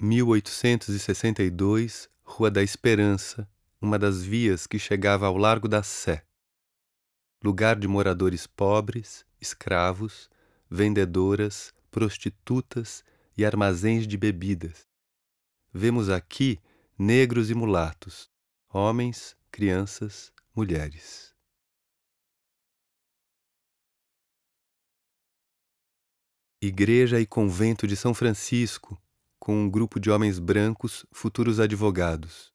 1862, Rua da Esperança, uma das vias que chegava ao Largo da Sé. Lugar de moradores pobres, escravos, vendedoras, prostitutas e armazéns de bebidas. Vemos aqui negros e mulatos, homens, crianças, mulheres. Igreja e Convento de São Francisco, com um grupo de homens brancos, futuros advogados.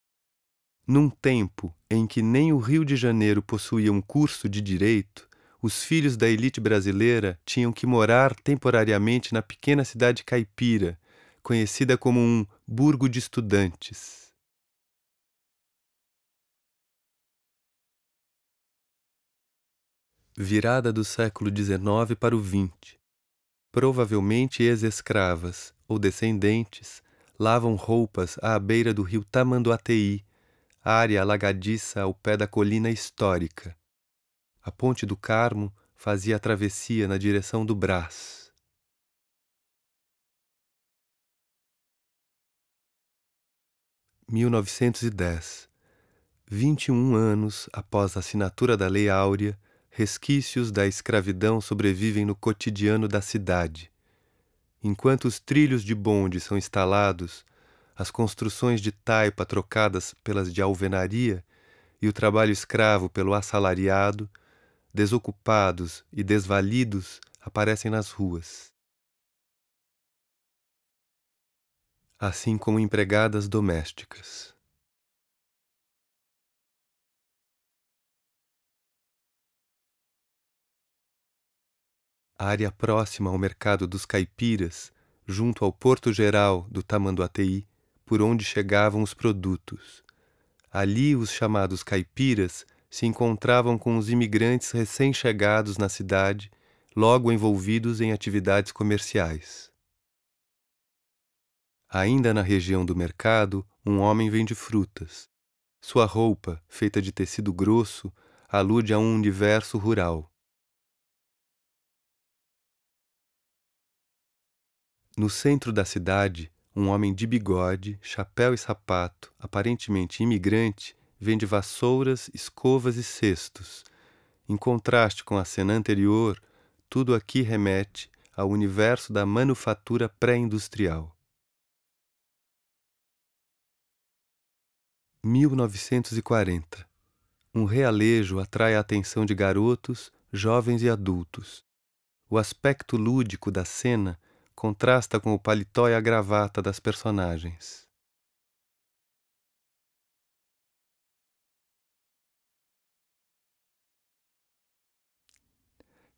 Num tempo em que nem o Rio de Janeiro possuía um curso de direito, os filhos da elite brasileira tinham que morar temporariamente na pequena cidade caipira, conhecida como um burgo de estudantes. virada do século XIX para o XX. Provavelmente ex-escravas, ou descendentes lavam roupas à beira do rio Tamanduateí, área alagadiça ao pé da colina histórica. A ponte do Carmo fazia a travessia na direção do Brás. e um anos após a assinatura da Lei Áurea, resquícios da escravidão sobrevivem no cotidiano da cidade. Enquanto os trilhos de bonde são instalados, as construções de taipa trocadas pelas de alvenaria e o trabalho escravo pelo assalariado, desocupados e desvalidos aparecem nas ruas. Assim como empregadas domésticas. área próxima ao mercado dos caipiras, junto ao Porto Geral do Tamanduateí, por onde chegavam os produtos. Ali os chamados caipiras se encontravam com os imigrantes recém-chegados na cidade, logo envolvidos em atividades comerciais. Ainda na região do mercado, um homem vende frutas. Sua roupa, feita de tecido grosso, alude a um universo rural. No centro da cidade, um homem de bigode, chapéu e sapato, aparentemente imigrante, vende vassouras, escovas e cestos. Em contraste com a cena anterior, tudo aqui remete ao universo da manufatura pré-industrial. 1940 Um realejo atrai a atenção de garotos, jovens e adultos. O aspecto lúdico da cena contrasta com o paletó e a gravata das personagens.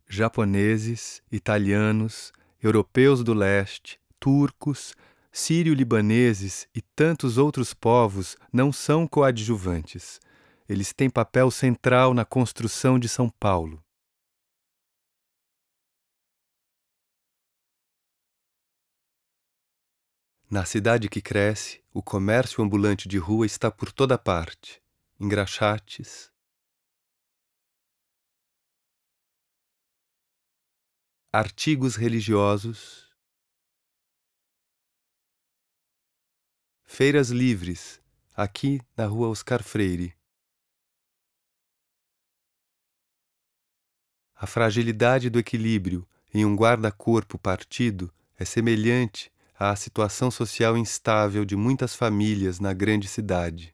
Japoneses, italianos, europeus do leste, turcos, sírio-libaneses e tantos outros povos não são coadjuvantes. Eles têm papel central na construção de São Paulo. Na cidade que cresce, o comércio ambulante de rua está por toda parte. Engraxates. Artigos religiosos. Feiras livres, aqui na rua Oscar Freire. A fragilidade do equilíbrio em um guarda-corpo partido é semelhante à situação social instável de muitas famílias na grande cidade.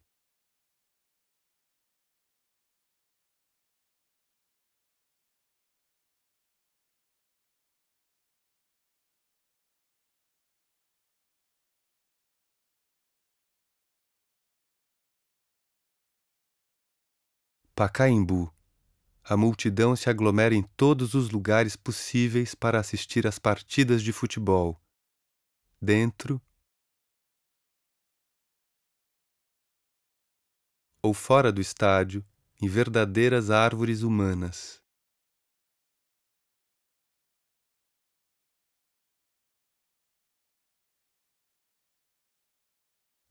Pacaembu. A multidão se aglomera em todos os lugares possíveis para assistir às partidas de futebol dentro ou fora do estádio, em verdadeiras árvores humanas.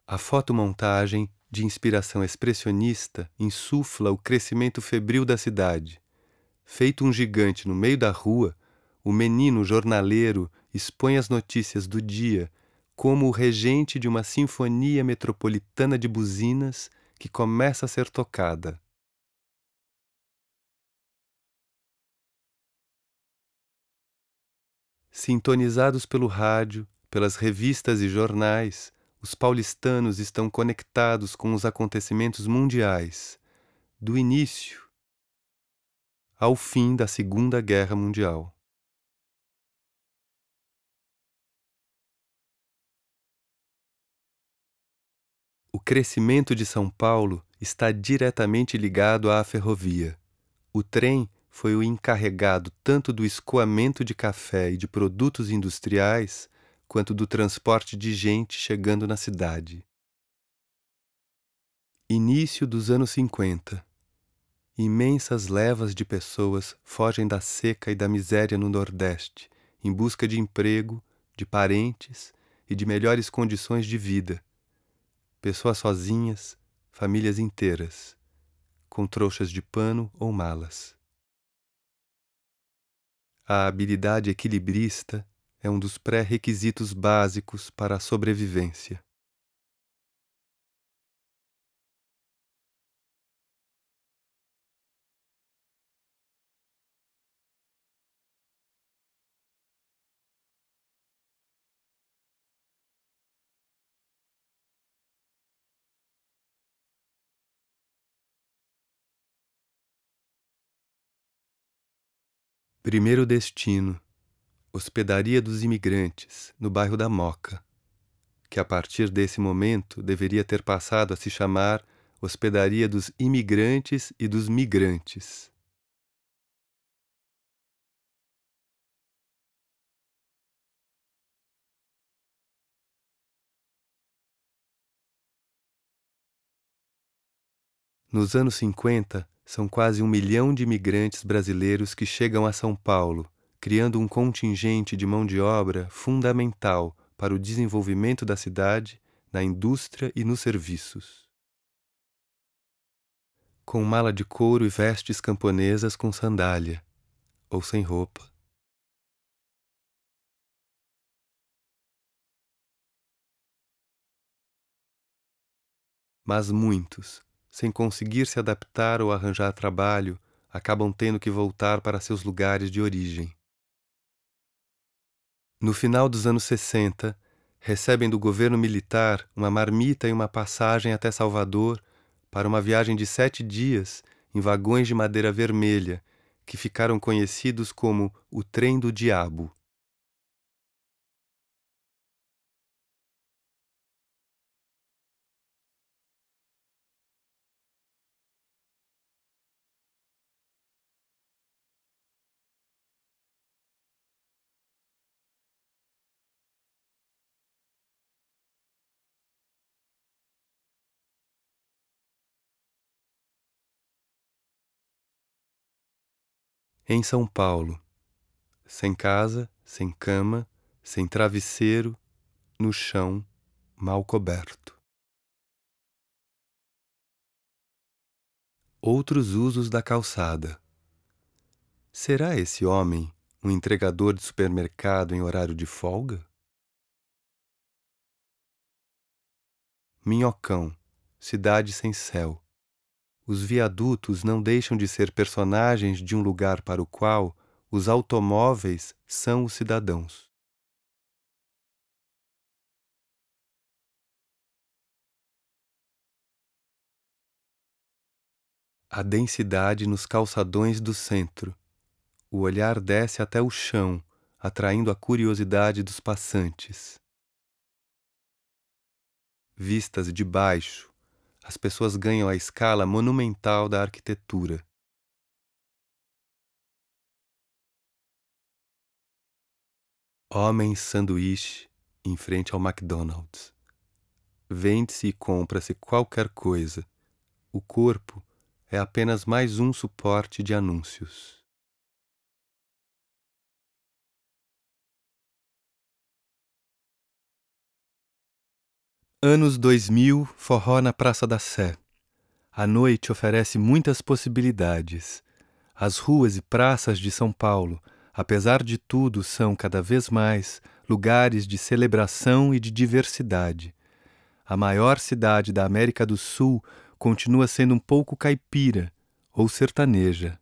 A fotomontagem, de inspiração expressionista, insufla o crescimento febril da cidade. Feito um gigante no meio da rua, o menino jornaleiro expõe as notícias do dia como o regente de uma sinfonia metropolitana de buzinas que começa a ser tocada. Sintonizados pelo rádio, pelas revistas e jornais, os paulistanos estão conectados com os acontecimentos mundiais, do início ao fim da Segunda Guerra Mundial. O crescimento de São Paulo está diretamente ligado à ferrovia. O trem foi o encarregado tanto do escoamento de café e de produtos industriais, quanto do transporte de gente chegando na cidade. Início dos anos 50. Imensas levas de pessoas fogem da seca e da miséria no Nordeste, em busca de emprego, de parentes e de melhores condições de vida pessoas sozinhas, famílias inteiras, com trouxas de pano ou malas. A habilidade equilibrista é um dos pré-requisitos básicos para a sobrevivência. Primeiro destino: Hospedaria dos Imigrantes, no bairro da Moca, que a partir desse momento deveria ter passado a se chamar Hospedaria dos Imigrantes e dos Migrantes. Nos anos 50, são quase um milhão de imigrantes brasileiros que chegam a São Paulo, criando um contingente de mão de obra fundamental para o desenvolvimento da cidade, na indústria e nos serviços. Com mala de couro e vestes camponesas com sandália, ou sem roupa. Mas muitos, sem conseguir se adaptar ou arranjar trabalho, acabam tendo que voltar para seus lugares de origem. No final dos anos 60, recebem do governo militar uma marmita e uma passagem até Salvador para uma viagem de sete dias em vagões de madeira vermelha, que ficaram conhecidos como o Trem do Diabo. em São Paulo, sem casa, sem cama, sem travesseiro, no chão, mal coberto. Outros usos da calçada. Será esse homem um entregador de supermercado em horário de folga? Minhocão, cidade sem céu, os viadutos não deixam de ser personagens de um lugar para o qual os automóveis são os cidadãos. A densidade nos calçadões do centro. O olhar desce até o chão, atraindo a curiosidade dos passantes. Vistas de baixo, as pessoas ganham a escala monumental da arquitetura. Homem sanduíche em frente ao McDonald's. Vende-se e compra-se qualquer coisa. O corpo é apenas mais um suporte de anúncios. Anos 2000, forró na Praça da Sé. A noite oferece muitas possibilidades. As ruas e praças de São Paulo, apesar de tudo, são cada vez mais lugares de celebração e de diversidade. A maior cidade da América do Sul continua sendo um pouco caipira ou sertaneja.